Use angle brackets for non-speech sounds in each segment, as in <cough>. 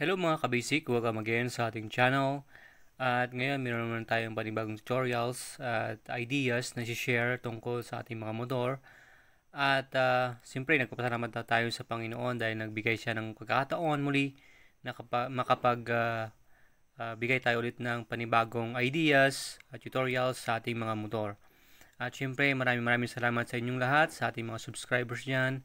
Hello mga kabasic, welcome again sa ating channel. At ngayon, meron naman tayong panibagong tutorials at ideas na share tungkol sa ating mga motor. At uh, siyempre, nagpapasalamat na tayo sa Panginoon dahil nagbigay siya ng pagkakataon muli na makapag uh, uh, bigay tayo ulit ng panibagong ideas at tutorials sa ating mga motor. At siyempre, maraming maraming salamat sa inyong lahat, sa ating mga subscribers dyan,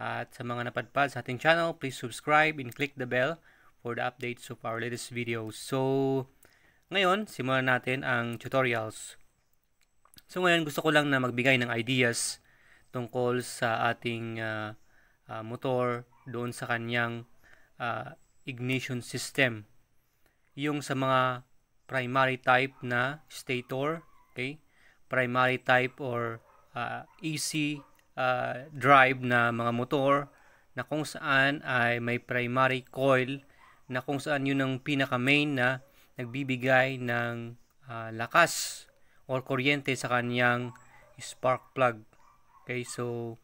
at sa mga napadpad sa ating channel, please subscribe and click the bell for the updates of our latest videos. So, ngayon, simulan natin ang tutorials. So, ngayon gusto ko lang na magbigay ng ideas tungkol sa ating uh, uh, motor doon sa kanyang uh, ignition system. Yung sa mga primary type na stator, okay? primary type or uh, AC e uh, drive na mga motor na kung saan ay may primary coil na kung saan yun ang pinaka-main na nagbibigay ng uh, lakas or kuryente sa kanyang spark plug. Okay, so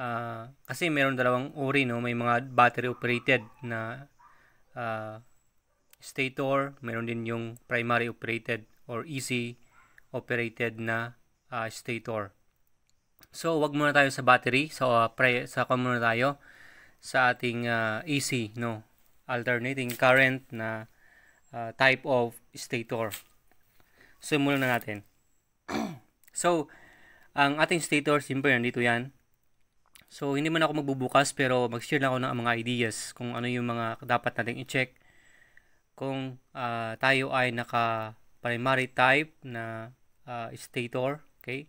uh, kasi meron dalawang uri no, may mga battery operated na uh, stator, meron din yung primary operated or easy operated na uh, stator. So, wag muna tayo sa battery, so uh, pre, sa muna tayo sa ating uh, EC no alternating current na uh, type of stator. Simulan na natin. <clears throat> so, ang ating stator, simple nandito yan. So, hindi man ako magbubukas pero mag-share lang ako ng mga ideas kung ano yung mga dapat nating i-check kung uh, tayo ay naka-primary type na uh, stator, okay?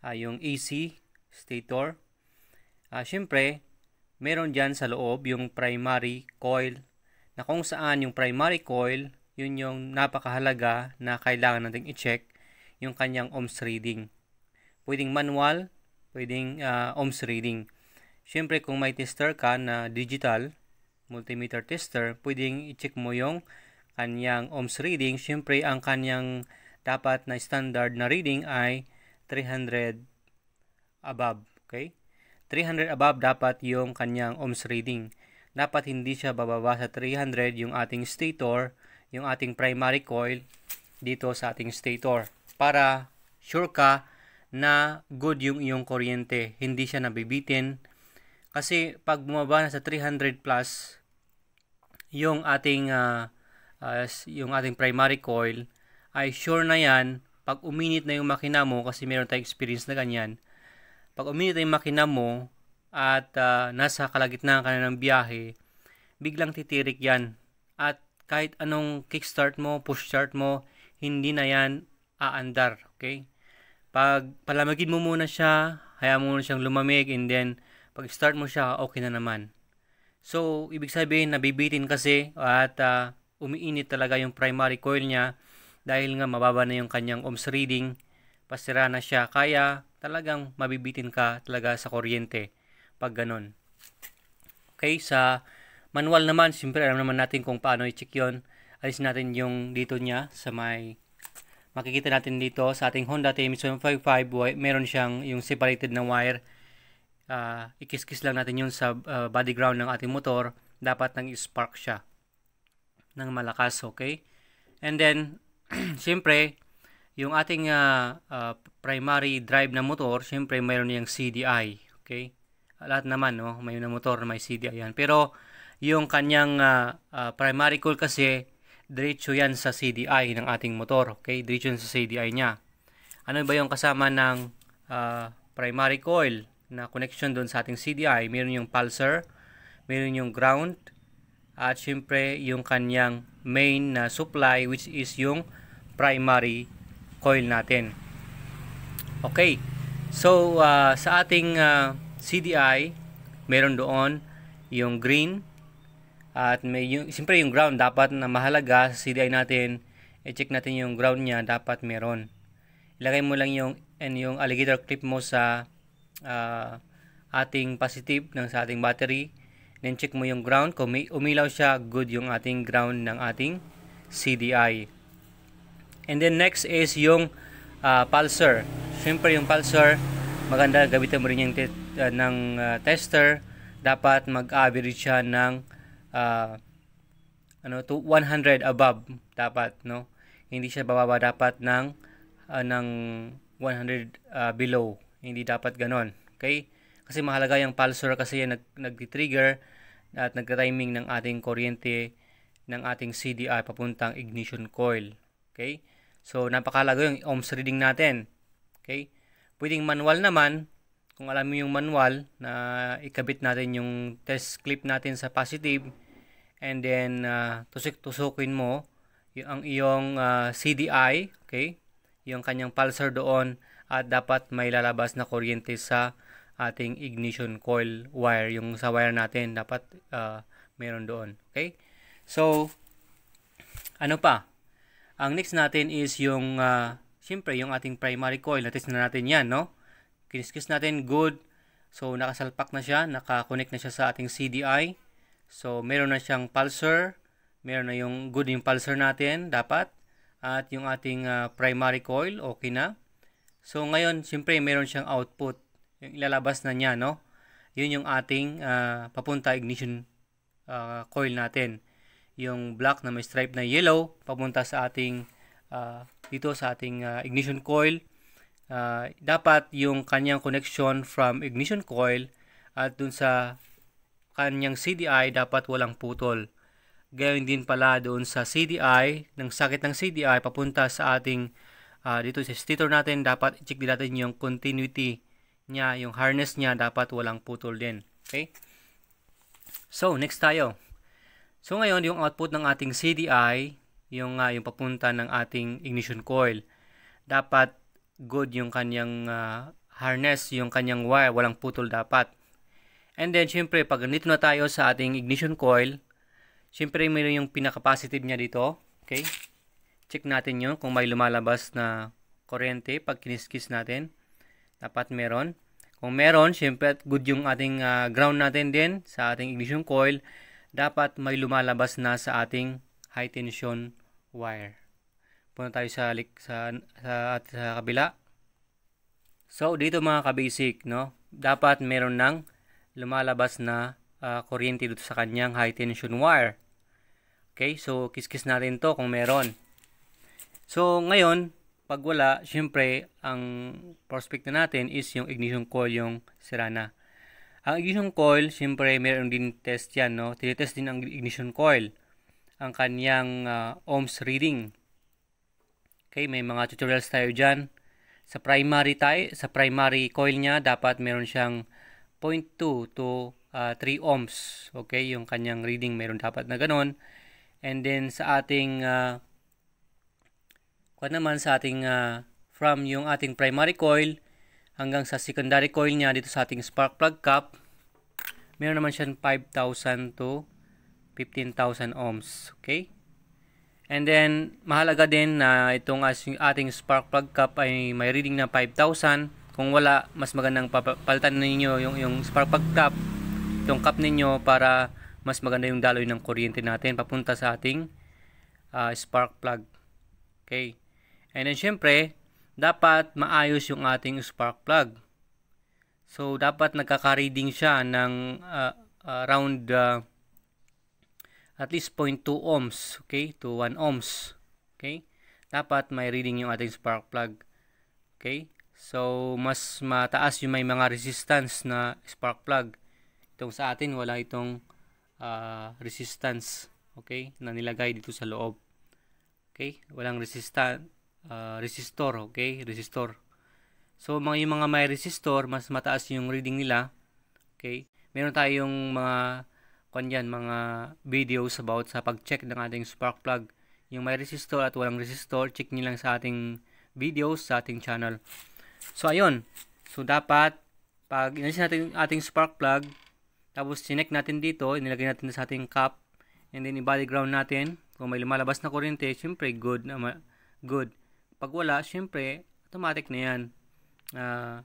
Uh, yung AC stator. Uh, Siyempre, meron dyan sa loob yung primary coil na kung saan yung primary coil, yun yung napakahalaga na kailangan natin i-check yung kanyang ohms reading. Pwedeng manual, pwedeng uh, ohms reading. syempre kung may tester ka na digital, multimeter tester, pwedeng i-check mo yung kanyang ohms reading. syempre ang kanyang dapat na standard na reading ay 300 above. Okay? 300 above dapat yung kanyang ohms reading. Dapat hindi siya bababa sa 300 yung ating stator, yung ating primary coil dito sa ating stator. Para sure ka na good yung iyong kuryente, hindi siya nabibitin. Kasi pag bumaba na sa 300 plus yung ating uh, uh, yung ating primary coil ay sure na yan pag uminit na yung makina mo kasi meron tayong experience na ganyan pag uminit ang makina mo at uh, nasa kalagitnaan ka na ng biyahe, biglang titirik yan. At kahit anong kickstart mo, push start mo, hindi na yan aandar. Okay? Pag palamagin mo muna siya, hayaan mo muna siyang lumamig and then pag start mo siya, okay na naman. So, ibig sabihin, nabibitin kasi at uh, umiinit talaga yung primary coil niya dahil nga mababa na yung kanyang ohms reading pasira na siya. Kaya talagang mabibitin ka talaga sa kuryente pag ganun. Okay, sa manual naman, siyempre alam naman natin kung paano i-check yun. Alis natin yung dito niya sa may makikita natin dito sa ating Honda TMX155 meron siyang yung separated na wire uh, ah, ikiskis lang natin yun sa uh, body ground ng ating motor, dapat nang spark siya ng malakas, okay? And then, syempre <clears throat> Yung ating uh, uh, primary drive na motor, syempre mayroon niyang CDI. Okay? Lahat naman, no? may na motor na may CDI yan. Pero yung kanyang uh, uh, primary coil kasi, diretso yan sa CDI ng ating motor. Okay? Diretso sa CDI niya. Ano ba yung kasama ng uh, primary coil na connection doon sa ating CDI? Meron yung pulsar, meron yung ground, at syempre yung kanyang main na supply which is yung primary coil natin. Okay. So, uh, sa ating uh, CDI, meron doon yung green at may yung, siyempre yung ground dapat na mahalaga sa CDI natin. I-check natin yung ground niya dapat meron. Ilagay mo lang yung and yung alligator clip mo sa uh, ating positive ng sa ating battery. Then check mo yung ground. Kung may umilaw siya, good yung ating ground ng ating CDI. And then next is yung uh, pulsar. Siyempre yung pulsar, maganda gamitin mo rin yung uh, ng uh, tester. Dapat mag-average siya ng uh, ano to 100 above dapat, no? Hindi siya bababa dapat ng uh, ng 100 uh, below. Hindi dapat ganon. Okay? Kasi mahalaga yung pulsar kasi yan nag trigger at nagka-timing ng ating kuryente ng ating CDI papuntang ignition coil. Okay? So, napakalago yung ohms reading natin. Okay? Pwedeng manual naman, kung alam mo yung manual na ikabit natin yung test clip natin sa positive and then uh, ah, tusik-tusukin mo yung ang iyong uh, ah, CDI, okay? Yung kanyang pulsar doon at dapat may lalabas na kuryente sa ating ignition coil wire, yung sa wire natin dapat uh, meron doon, okay? So ano pa? Ang next natin is yung, uh, ah, syempre, yung ating primary coil. Natest na natin yan, no? Kiniskis natin, good. So, nakasalpak na siya. Nakakonect na siya sa ating CDI. So, meron na siyang pulser. Meron na yung good yung pulser natin, dapat. At yung ating uh, primary coil, okay na. So, ngayon, syempre, meron siyang output. Yung ilalabas na niya, no? Yun yung ating uh, papunta ignition uh, coil natin yung black na may stripe na yellow papunta sa ating uh, dito sa ating uh, ignition coil uh, dapat yung kanyang connection from ignition coil at dun sa kanyang CDI dapat walang putol gayon din pala doon sa CDI ng sakit ng CDI papunta sa ating uh, dito sa stator natin dapat i-check din natin yung continuity niya yung harness niya dapat walang putol din okay so next tayo So ngayon, yung output ng ating CDI, yung, uh, yung papunta ng ating ignition coil, dapat good yung kanyang uh, harness, yung kanyang wire, walang putol dapat. And then, syempre, pag nito na tayo sa ating ignition coil, syempre, mayroon yung pinaka-positive niya dito. Okay? Check natin yun kung may lumalabas na kuryente pag kiniskis natin. Dapat meron. Kung meron, syempre, good yung ating uh, ground natin din sa ating ignition coil dapat may lumalabas na sa ating high tension wire. Puno tayo sa sa sa, sa kabila. So dito mga ka-basic, no? Dapat meron ng lumalabas na uh, kuryente dito sa kanyang high tension wire. Okay? So kiskis natin 'to kung meron. So ngayon, pag wala, syempre ang prospect na natin is yung ignition coil yung sira na. Ang ignition coil, syempre meron din test yan, no? Tinetest din ang ignition coil. Ang kanyang uh, ohms reading. Okay, may mga tutorials tayo dyan. Sa primary tayo, sa primary coil niya, dapat meron siyang 0.2 to uh, ah, 3 ohms. Okay, yung kanyang reading meron dapat na ganon. And then sa ating uh, ah, kuha naman sa ating uh, from yung ating primary coil hanggang sa secondary coil niya dito sa ating spark plug cap meron naman siyang 5,000 to 15,000 ohms okay and then mahalaga din na itong ating spark plug cap ay may reading na 5,000 kung wala mas magandang palitan ninyo yung, yung spark plug cap itong cap ninyo para mas maganda yung daloy ng kuryente natin papunta sa ating uh, spark plug okay and then syempre dapat maayos yung ating spark plug. So, dapat nagkaka-reading siya ng uh, uh around uh, at least 0.2 ohms, okay, to 1 ohms, okay. Dapat may reading yung ating spark plug, okay. So, mas mataas yung may mga resistance na spark plug. Itong sa atin, wala itong uh, resistance, okay, na nilagay dito sa loob. Okay, walang resistance uh, resistor, okay? Resistor. So, mga yung mga may resistor, mas mataas yung reading nila. Okay? Meron tayong mga kanyan, mga videos about sa pag-check ng ating spark plug. Yung may resistor at walang resistor, check nyo lang sa ating videos sa ating channel. So, ayun. So, dapat, pag inalis natin ating spark plug, tapos sinek natin dito, inilagay natin sa ating cup, and then i-body ground natin. Kung may lumalabas na kuryente, syempre good, good. Pag wala, syempre, automatic na yan. Uh,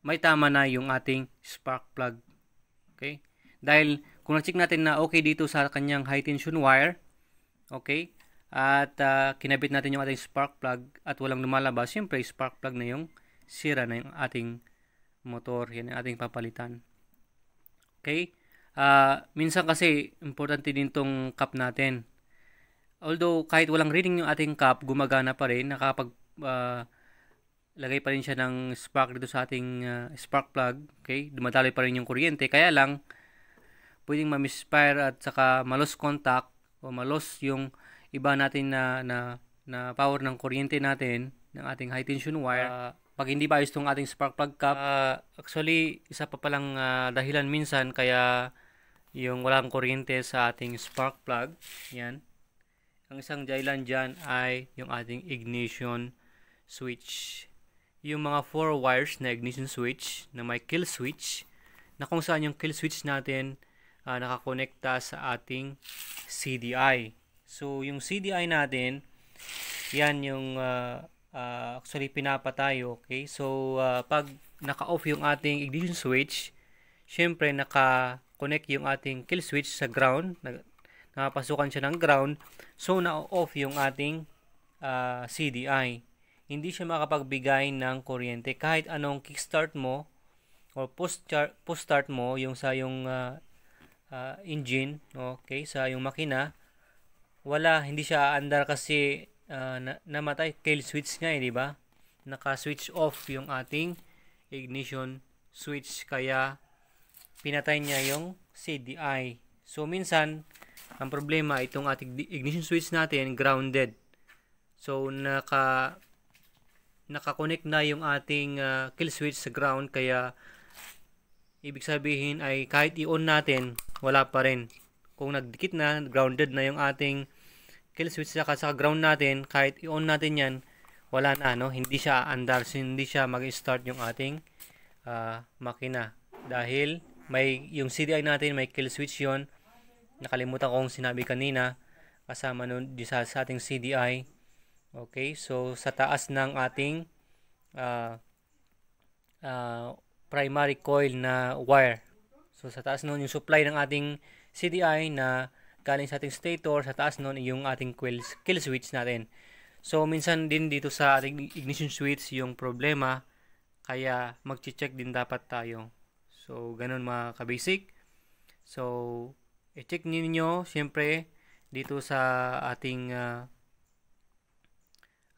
may tama na yung ating spark plug. Okay? Dahil kung na-check natin na okay dito sa kanyang high tension wire, okay, at uh, kinabit natin yung ating spark plug at walang lumalabas, syempre, spark plug na yung sira na yung ating motor, yan ang ating papalitan. Okay? Uh, minsan kasi importante din tong cup natin. Although kahit walang reading yung ating cup, gumagana pa rin. Nakapag uh, lagay pa rin siya ng spark dito sa ating uh, spark plug. Okay? Dumadaloy pa rin yung kuryente. Kaya lang, pwedeng ma-misfire at saka malos contact o malos yung iba natin na, na, na power ng kuryente natin ng ating high tension wire. Uh, pag hindi ba ayos tong ating spark plug cap, uh, actually, isa pa palang uh, dahilan minsan kaya yung walang kuryente sa ating spark plug. Yan. Ang isang dahilan dyan ay yung ating ignition switch. Yung mga four wires na ignition switch na may kill switch na kung saan yung kill switch natin uh, nakakonekta sa ating CDI. So, yung CDI natin, yan yung uh, uh, actually pinapatay. Okay? So, uh, pag naka-off yung ating ignition switch, syempre naka-connect yung ating kill switch sa ground, nakapasukan siya ng ground, so na-off yung ating uh, ah, CDI. Hindi siya makapagbigay ng kuryente. Kahit anong kickstart mo or push-start start mo yung sa yung uh, uh, engine, okay, sa yung makina, wala, hindi siya andar kasi uh, na, namatay. kill switch nga eh, di ba? Naka-switch off yung ating ignition switch kaya pinatay niya yung CDI. So minsan ang problema, itong ating ignition switch natin, grounded. So, naka naka-connect na yung ating uh, kill switch sa ground kaya ibig sabihin ay kahit i-on natin wala pa rin kung nagdikit na grounded na yung ating kill switch saka sa ground natin kahit i-on natin yan wala na no hindi siya andar, so hindi siya mag-start yung ating uh, makina dahil may yung CDI natin may kill switch yon Nakalimutan kong sinabi kanina kasama nun sa, sa ating CDI. Okay, so sa taas ng ating uh, uh, primary coil na wire. So sa taas nun yung supply ng ating CDI na galing sa ating stator, sa taas nun yung ating kill, kill switch natin. So minsan din dito sa ating ignition switch yung problema kaya magche-check din dapat tayo. So ganun mga ka-basic. So i-check ninyo siyempre dito sa ating uh,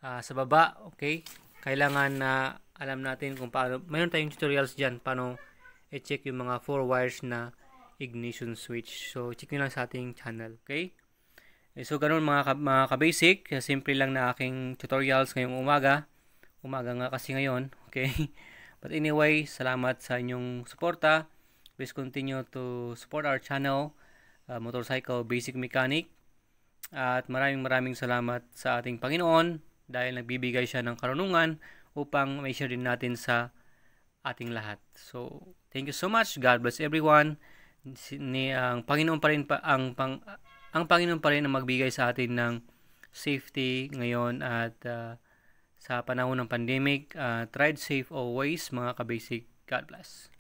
uh, sa baba okay kailangan na uh, alam natin kung paano mayroon tayong tutorials dyan paano i-check yung mga 4 wires na ignition switch so check nyo lang sa ating channel okay eh, so ganun mga, ka, mga ka-basic simple lang na aking tutorials ngayong umaga umaga nga kasi ngayon <laughs> okay but anyway salamat sa inyong suporta please continue to support our channel uh, motorcycle basic mechanic. At maraming maraming salamat sa ating Panginoon dahil nagbibigay siya ng karunungan upang may share din natin sa ating lahat. So, thank you so much. God bless everyone. Ni ang Panginoon pa rin pa ang pang ang Panginoon pa rin ang magbigay sa atin ng safety ngayon at uh, sa panahon ng pandemic. Uh, tried safe always mga kabasic. God bless.